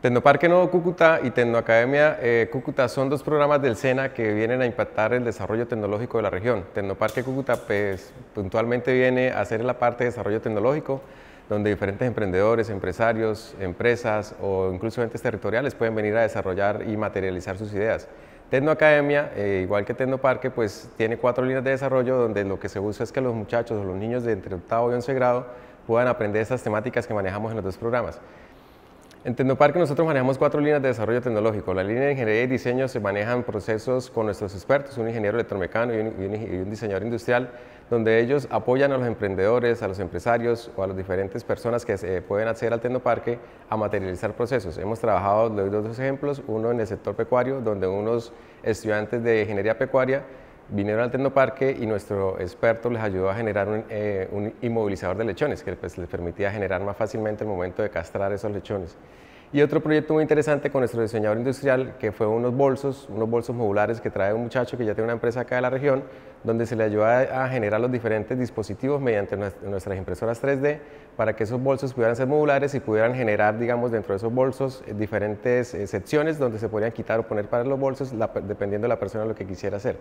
Tecnoparque Nuevo Cúcuta y Tecnoacademia eh, Cúcuta son dos programas del SENA que vienen a impactar el desarrollo tecnológico de la región. Tecnoparque Cúcuta pues, puntualmente viene a ser la parte de desarrollo tecnológico, donde diferentes emprendedores, empresarios, empresas o incluso entes territoriales pueden venir a desarrollar y materializar sus ideas. Tecnoacademia, eh, igual que Tecnoparque, pues tiene cuatro líneas de desarrollo donde lo que se busca es que los muchachos o los niños de entre octavo y once grado puedan aprender esas temáticas que manejamos en los dos programas. En Tecnoparque nosotros manejamos cuatro líneas de desarrollo tecnológico. La línea de ingeniería y diseño se manejan procesos con nuestros expertos, un ingeniero electromecánico y un, diseñador industrial, donde ellos apoyan a los emprendedores, a los empresarios o a las diferentes personas que se eh, pueden acceder al Tendoparque a materializar procesos. Hemos trabajado, doy dos ejemplos, uno en el sector pecuario, donde unos estudiantes de ingeniería pecuaria vinieron al Parque y nuestro experto les ayudó a generar un, eh, inmovilizador de lechones que pues, les permitía generar más fácilmente el momento de castrar esos lechones. Y otro proyecto muy interesante con nuestro diseñador industrial, que fue unos bolsos, unos bolsos modulares que trae un muchacho que ya tiene una empresa acá de la región, donde se le ayuda a generar los diferentes dispositivos mediante nuestras impresoras 3D para que esos bolsos pudieran ser modulares y pudieran generar, digamos, dentro de esos bolsos eh, diferentes eh, secciones donde se podrían quitar o poner para los bolsos dependiendo de la persona lo que quisiera hacer.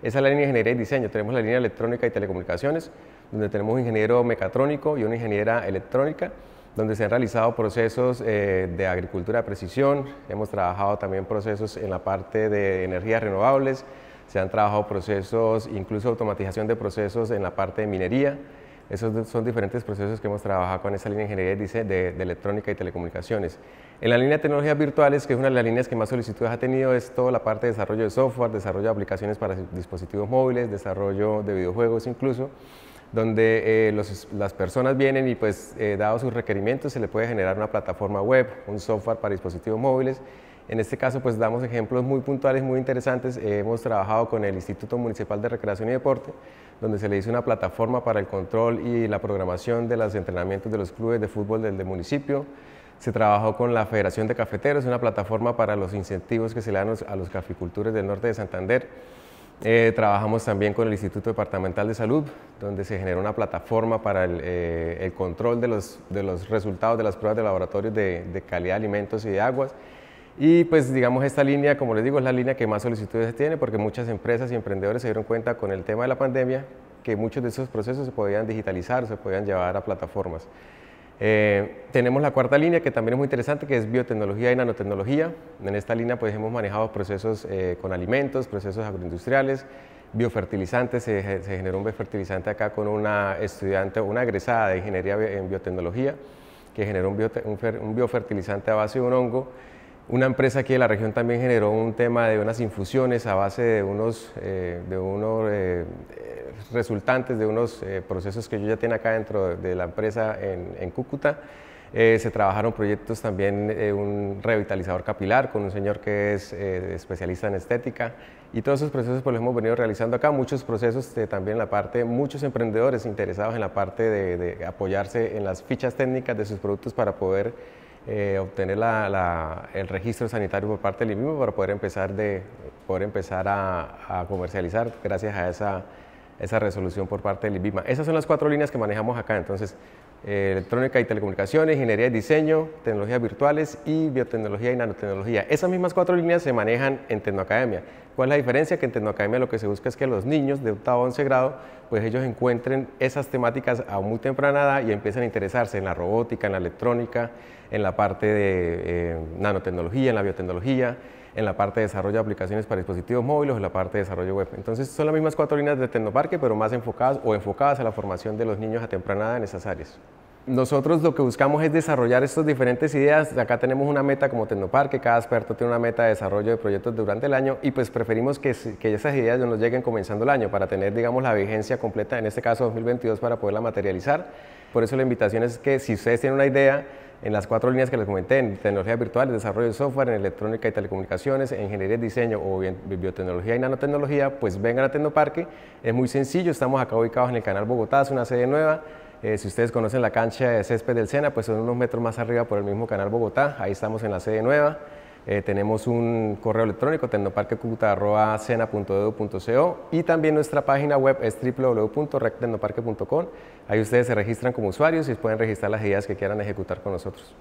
Esa es la línea de ingeniería y diseño. Tenemos la línea electrónica y telecomunicaciones, donde tenemos un ingeniero mecatrónico y una ingeniera electrónica donde se han realizado procesos eh, de agricultura de precisión, hemos trabajado también procesos en la parte de energías renovables, se han trabajado procesos, incluso automatización de procesos en la parte de minería. Esos son diferentes procesos que hemos trabajado con esa línea de ingeniería de, de electrónica y telecomunicaciones. En la línea de tecnologías virtuales, que es una de las líneas que más solicitudes ha tenido, es toda la parte de desarrollo de software, desarrollo de aplicaciones para dispositivos móviles, desarrollo de videojuegos incluso donde eh, las personas vienen y pues eh, dados sus requerimientos se le puede generar una plataforma web, un software para dispositivos móviles. En este caso pues damos ejemplos muy puntuales, muy interesantes. Eh, hemos trabajado con el Instituto Municipal de Recreación y Deporte, donde se le hizo una plataforma para el control y la programación de los entrenamientos de los clubes de fútbol del, municipio. Se trabajó con la Federación de Cafeteros, una plataforma para los incentivos que se le dan a los caficultores del norte de Santander. Eh, trabajamos también con el Instituto Departamental de Salud, donde se generó una plataforma para el, eh, control de los, resultados de las pruebas de laboratorios de, calidad de alimentos y de aguas. Y pues digamos esta línea, como les digo, es la línea que más solicitudes tiene porque muchas empresas y emprendedores se dieron cuenta con el tema de la pandemia que muchos de esos procesos se podían digitalizar, se podían llevar a plataformas. Eh, tenemos la cuarta línea que también es muy interesante, que es biotecnología y nanotecnología. En esta línea pues, hemos manejado procesos eh, con alimentos, procesos agroindustriales, biofertilizantes. Se, generó un biofertilizante acá con una estudiante, una egresada de ingeniería en biotecnología, que generó un, un biofertilizante a base de un hongo una empresa aquí en la región también generó un tema de unas infusiones a base de unos, eh, de unos eh, resultantes de unos eh, procesos que yo ya tengo acá dentro de la empresa en, en Cúcuta. se trabajaron proyectos también, un revitalizador capilar con un señor que es especialista en estética y todos esos procesos pues los hemos venido realizando acá, muchos procesos también en la parte, muchos emprendedores interesados en la parte de apoyarse en las fichas técnicas de sus productos para poder eh, obtener el registro sanitario por parte del IBIMA para poder empezar, de, poder empezar a, comercializar gracias a esa, resolución por parte del IBIMA. Esas son las cuatro líneas que manejamos acá. Entonces, eh, electrónica y telecomunicaciones, ingeniería y diseño, tecnologías virtuales y biotecnología y nanotecnología. Esas mismas cuatro líneas se manejan en Tecnoacademia. ¿Cuál es la diferencia? Que en Tecnoacademia lo que se busca es que los niños de octavo a 11 grado, pues ellos encuentren esas temáticas a muy temprana edad y empiezan a interesarse en la robótica, en la electrónica, en la parte de eh, nanotecnología, en la biotecnología, en la parte de desarrollo de aplicaciones para dispositivos móviles, en la parte de desarrollo web. Entonces son las mismas cuatro líneas de Tecnoparque, pero más enfocadas o enfocadas a la formación de los niños a temprana edad en esas áreas. Nosotros lo que buscamos es desarrollar estas diferentes ideas. Acá tenemos una meta como Tecnoparque, cada experto tiene una meta de desarrollo de proyectos durante el año y pues preferimos que, que esas ideas nos lleguen comenzando el año para tener, digamos, la vigencia completa, en este caso 2022, para poderla materializar. Por eso la invitación es que si ustedes tienen una idea, en las cuatro líneas que les comenté, en tecnologías virtuales, desarrollo de software, en electrónica y telecomunicaciones, ingeniería y diseño o bien biotecnología y nanotecnología, pues vengan a Tecnoparque. Es muy sencillo, estamos acá ubicados en el canal Bogotá, es una sede nueva. Eh, si ustedes conocen la cancha de césped del Sena, pues son unos metros más arriba por el mismo canal Bogotá, ahí estamos en la sede nueva. Eh, tenemos un correo electrónico tecnoparquecucuta.cena.edu.co y también nuestra página web es Ahí ustedes se registran como usuarios y pueden registrar las ideas que quieran ejecutar con nosotros.